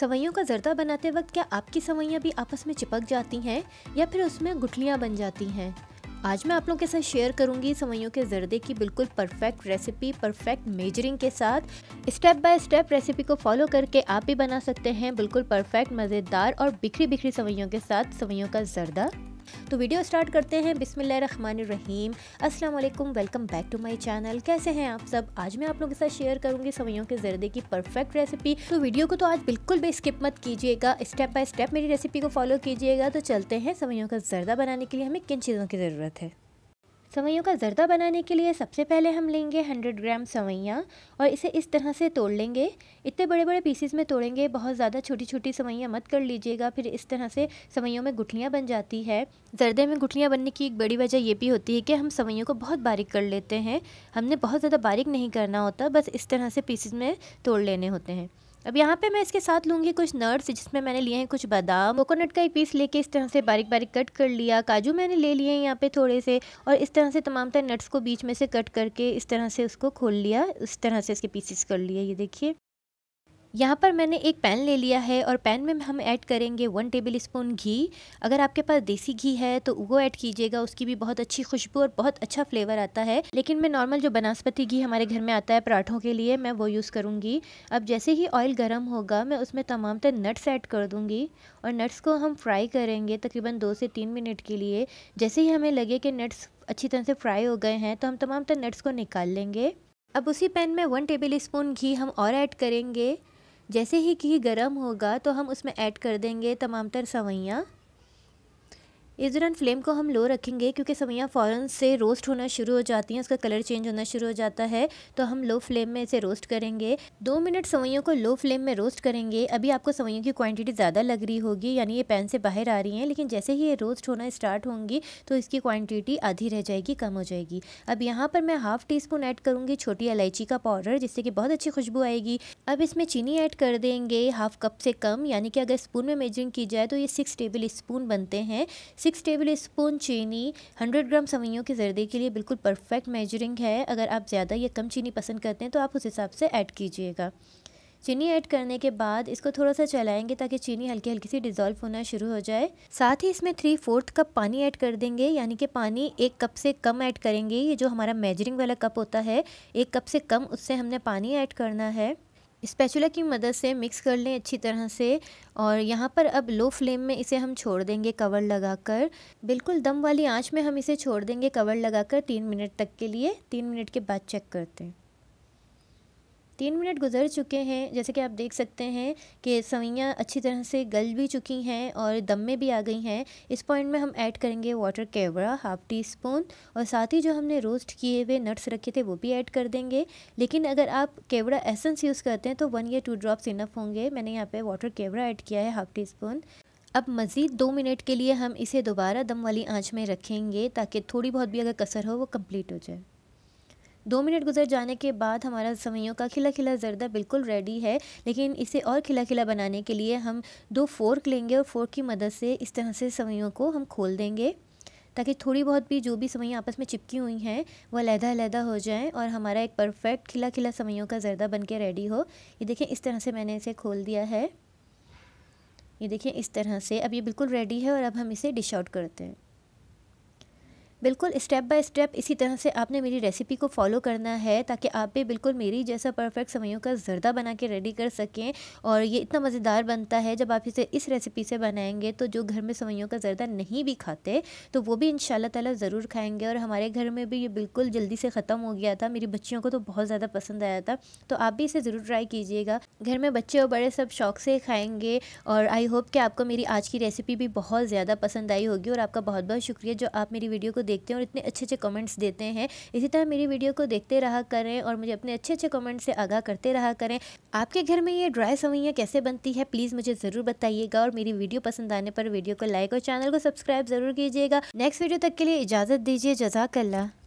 सवैयों का जर्दा बनाते वक्त क्या आपकी सवैयाँ भी आपस में चिपक जाती हैं या फिर उसमें गुठलियाँ बन जाती हैं आज मैं आप लोगों के साथ शेयर करूंगी सवैयों के जर्दे की बिल्कुल परफेक्ट रेसिपी परफेक्ट मेजरिंग के साथ स्टेप बाय स्टेप रेसिपी को फॉलो करके आप भी बना सकते हैं बिल्कुल परफेक्ट मज़ेदार और बिखरी बिखरी सवैयों के साथ सवैयों का जर्दा तो वीडियो स्टार्ट करते हैं बिसमीम अस्सलाम वालेकुम welcome back to my channel कैसे हैं आप सब आज मैं आप लोगों के साथ शेयर करूंगी सवैयों के जरदे की परफेक्ट रेसिपी तो वीडियो को तो आज बिल्कुल भी स्किप मत कीजिएगा स्टेप बाय स्टेप मेरी रेसिपी को फॉलो कीजिएगा तो चलते हैं सवैयों का जरदा बनाने के लिए हमें किन चीज़ों की ज़रूरत है सवैयों का जर्दा बनाने के लिए सबसे पहले हम लेंगे 100 ग्राम सवैयाँ और इसे इस तरह से तोड़ लेंगे इतने बड़े बड़े पीसेस में तोड़ेंगे बहुत ज़्यादा छोटी छोटी सवैयाँ मत कर लीजिएगा फिर इस तरह से सवैयों में गुठलियाँ बन जाती है जर्दे में गुठलियाँ बनने की एक बड़ी वजह यह भी होती है कि हम सवैयों को बहुत बारीक कर लेते हैं हमने बहुत ज़्यादा बारीक नहीं करना होता बस इस तरह से पीसीस में तोड़ लेने होते हैं अब यहाँ पे मैं इसके साथ लूंगी कुछ नट्स जिसमें मैंने लिए हैं कुछ बादाम कोकोनट का एक पीस लेके इस तरह से बारीक बारीक कट कर लिया काजू मैंने ले लिए हैं यहाँ पे थोड़े से और इस तरह से तमाम तरह नट्स को बीच में से कट करके इस तरह से उसको खोल लिया इस तरह से इसके पीसेस कर लिए ये देखिए यहाँ पर मैंने एक पैन ले लिया है और पैन में हम ऐड करेंगे वन टेबल स्पून घी अगर आपके पास देसी घी है तो वो ऐड कीजिएगा उसकी भी बहुत अच्छी खुशबू और बहुत अच्छा फ्लेवर आता है लेकिन मैं नॉर्मल जो बनस्पति घी हमारे घर में आता है पराठों के लिए मैं वो यूज़ करूँगी अब जैसे ही ऑयल गर्म होगा मैं उसमें तमाम तर नट्स ऐड कर दूँगी और नट्स को हम फ्राई करेंगे तकरीबन दो से तीन मिनट के लिए जैसे ही हमें लगे कि नट्स अच्छी तरह से फ्राई हो गए हैं तो हम तमाम तर नट्स को निकाल लेंगे अब उसी पैन में वन टेबल स्पून घी हम और ऐड करेंगे जैसे ही घी गर्म होगा तो हम उसमें ऐड कर देंगे तमाम तर सवैयाँ इस दौरान फ्लेम को हम लो रखेंगे क्योंकि सवैयाँ फ़ौरन से रोस्ट होना शुरू हो जाती हैं उसका कलर चेंज होना शुरू हो जाता है तो हम लो फ्लेम में इसे रोस्ट करेंगे दो मिनट सवैयों को लो फ्लेम में रोस्ट करेंगे अभी आपको सवैयों की क्वांटिटी ज़्यादा लग रही होगी यानी ये पैन से बाहर आ रही हैं लेकिन जैसे ही ये रोस्ट होना स्टार्ट होंगी तो इसकी क्वान्टिटी आधी रह जाएगी कम हो जाएगी अब यहाँ पर मैं हाफ़ टी स्पून ऐड करूँगी छोटी इलायची का पाउडर जिससे कि बहुत अच्छी खुशबू आएगी अब इसमें चीनी ऐड कर देंगे हाफ़ कप से कम यानी कि अगर स्पून में मेजरिंग की जाए तो ये सिक्स टेबल स्पून बनते हैं सिक्स टेबल स्पून चीनी हंड्रेड ग्राम सवैयों के जर्दे के लिए बिल्कुल परफेक्ट मेजरिंग है अगर आप ज़्यादा या कम चीनी पसंद करते हैं तो आप उस हिसाब से ऐड कीजिएगा चीनी ऐड करने के बाद इसको थोड़ा सा चलाएंगे ताकि चीनी हल्की हल्की सी डिज़ोल्व होना शुरू हो जाए साथ ही इसमें थ्री फोर्थ कप पानी ऐड कर देंगे यानी कि पानी एक कप से कम ऐड करेंगे ये जो हमारा मेजरिंग वाला कप होता है एक कप से कम उससे हमने पानी ऐड करना है स्पैचुला की मदद से मिक्स कर लें अच्छी तरह से और यहाँ पर अब लो फ्लेम में इसे हम छोड़ देंगे कवर लगाकर बिल्कुल दम वाली आंच में हम इसे छोड़ देंगे कवर लगाकर तीन मिनट तक के लिए तीन मिनट के बाद चेक करते हैं तीन मिनट गुजर चुके हैं जैसे कि आप देख सकते हैं कि सवैयाँ अच्छी तरह से गल भी चुकी हैं और दम में भी आ गई हैं इस पॉइंट में हम ऐड करेंगे वाटर केवड़ा हाफ़ टी स्पून और साथ ही जो हमने रोस्ट किए हुए नट्स रखे थे वो भी ऐड कर देंगे लेकिन अगर आप केवड़ा एसेंस यूज़ करते हैं तो वन या टू ड्रॉप्स इनफ होंगे मैंने यहाँ पर वाटर केवड़ा ऐड किया है हाफ़ टी स्पून अब मज़ीद दो मिनट के लिए हम इसे दोबारा दम वाली आँच में रखेंगे ताकि थोड़ी बहुत भी अगर कसर हो वो कम्प्लीट हो जाए दो मिनट गुजर जाने के बाद हमारा सवैयों का खिला खिला ज़रदा बिल्कुल रेडी है लेकिन इसे और खिला खिला बनाने के लिए हम दो फोर्क लेंगे और फोर्क की मदद से इस तरह से सवैयों को हम खोल देंगे ताकि थोड़ी बहुत भी जो भी सवैयाँ आपस में चिपकी हुई हैं वह लहदा लहदा हो जाएँ और हमारा एक परफेक्ट खिला खिला सवैयों का ज़रदा बन के रेडी हो ये देखें इस तरह से मैंने इसे खोल दिया है ये देखिए इस तरह से अब ये बिल्कुल रेडी है और अब हम इसे डिश आउट करते हैं बिल्कुल स्टेप बाय स्टेप इसी तरह से आपने मेरी रेसिपी को फॉलो करना है ताकि आप भी बिल्कुल मेरी जैसा परफेक्ट समयों का ज़रदा बना के रेडी कर सकें और ये इतना मज़ेदार बनता है जब आप इसे इस रेसिपी से बनाएंगे तो जो घर में सवैयों का ज़रदा नहीं भी खाते तो वो भी इन ताला ज़रूर खाएँगे और हमारे घर में भी ये बिल्कुल जल्दी से ख़त्म हो गया था मेरी बच्चियों को तो बहुत ज़्यादा पसंद आया था तो आप भी इसे ज़रूर ट्राई कीजिएगा घर में बच्चे और बड़े सब शौक से खाएँगे और आई होप कि आपको मेरी आज की रेसिपी भी बहुत ज़्यादा पसंद आई होगी और आपका बहुत बहुत शुक्रिया जो आप मेरी वीडियो को देख देखते हैं और इतने अच्छे अच्छे कमेंट्स देते हैं इसी तरह मेरी वीडियो को देखते रहा करें और मुझे अपने अच्छे अच्छे कमेंट से आगाह करते रहा करें आपके घर में ये ड्राई सवैयाँ कैसे बनती है प्लीज़ मुझे ज़रूर बताइएगा और मेरी वीडियो पसंद आने पर वीडियो को लाइक और चैनल को सब्सक्राइब ज़रूर कीजिएगा नेक्स्ट वीडियो तक के लिए इजाज़त दीजिए जजाकल्ला